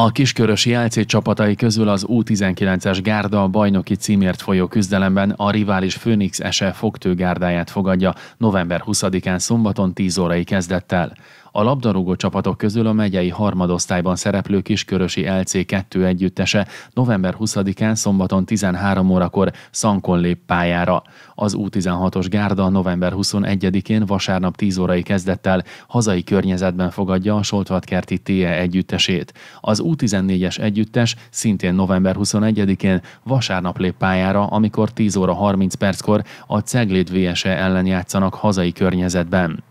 A kiskörösi LC csapatai közül az U19-es gárda a bajnoki címért folyó küzdelemben a rivális Phoenix Ese fogtőgárdáját fogadja november 20-án szombaton 10 órai kezdettel. A labdarúgó csapatok közül a megyei harmadosztályban szereplő kiskörösi LC2 együttese november 20-án szombaton 13 órakor szankon lép pályára. Az U16-os gárda november 21-én vasárnap 10 órai kezdettel hazai környezetben fogadja a Soltvatkerti TE együttesét. Az U14-es együttes szintén november 21-én vasárnap lép pályára, amikor 10 óra 30 perckor a Cegléd VSE ellen játszanak hazai környezetben.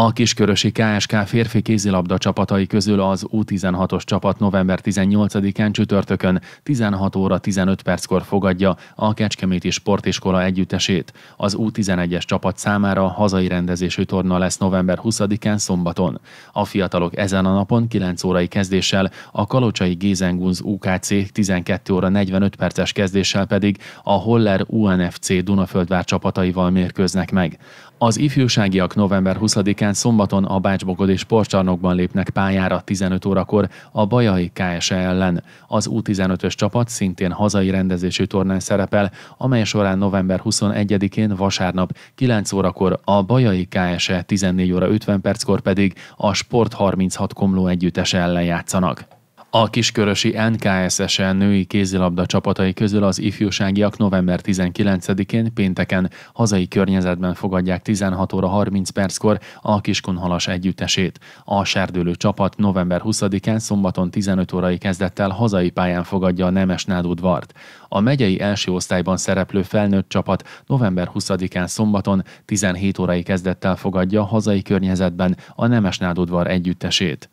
A kiskörösi KSK férfi kézilabda csapatai közül az U16-os csapat november 18-án csütörtökön 16 óra 15 perckor fogadja a Kecskeméti Sportiskola együttesét. Az U11-es csapat számára hazai rendezésű torna lesz november 20-án szombaton. A fiatalok ezen a napon 9 órai kezdéssel a Kalocsai Gézengunz UKC 12 óra 45 perces kezdéssel pedig a Holler UNFC Dunaföldvár csapataival mérkőznek meg. Az ifjúságiak november 20-án Pénteken, szombaton a Bácsbogod és Sportcsarnokban lépnek pályára 15 órakor a Bajai KSE ellen. Az U15-ös csapat szintén hazai rendezésű tornán szerepel, amely során november 21-én vasárnap 9 órakor a Bajai KSE 14 óra 50 perckor pedig a Sport 36 Komló együttes ellen játszanak. A kiskörösi NKSSN e női kézilabda csapatai közül az ifjúságiak november 19-én pénteken hazai környezetben fogadják 16 óra 30 perckor a Kiskunhalas együttesét. A serdülő csapat november 20-án szombaton 15 órai kezdettel hazai pályán fogadja a Nádudvart. A megyei első osztályban szereplő felnőtt csapat november 20-án szombaton 17 órai kezdettel fogadja hazai környezetben a Nádudvar együttesét.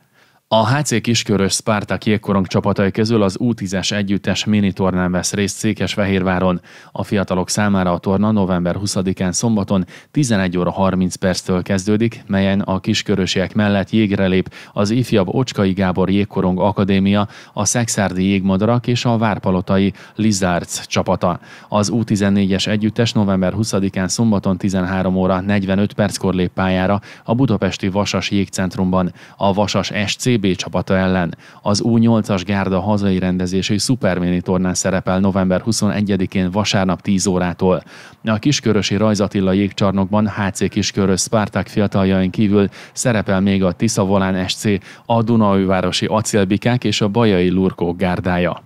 A HC Kiskörös Spartak jégkorong csapatai közül az U10-es együttes tornán vesz részt Székesfehérváron. A fiatalok számára a torna november 20-án szombaton 11 óra 30 perctől kezdődik, melyen a kiskörösiek mellett jégre lép az ifjabb Ocskai Gábor Jégkorong Akadémia, a Szexárdi Jégmadarak és a Várpalotai Lizards csapata. Az U14-es együttes november 20-án szombaton 13 óra 45 perckor lép pályára a budapesti Vasas Jégcentrumban. A Vasas SC VB csapata ellen. Az U8-as gárda hazai rendezésű szupermini tornán szerepel november 21-én vasárnap 10 órától. A kiskörösi Rajzatilla jégcsarnokban HC kiskörös Spartak fiataljain kívül szerepel még a Volán SC, a Dunaújvárosi acélbikák és a Bajai lurkók gárdája.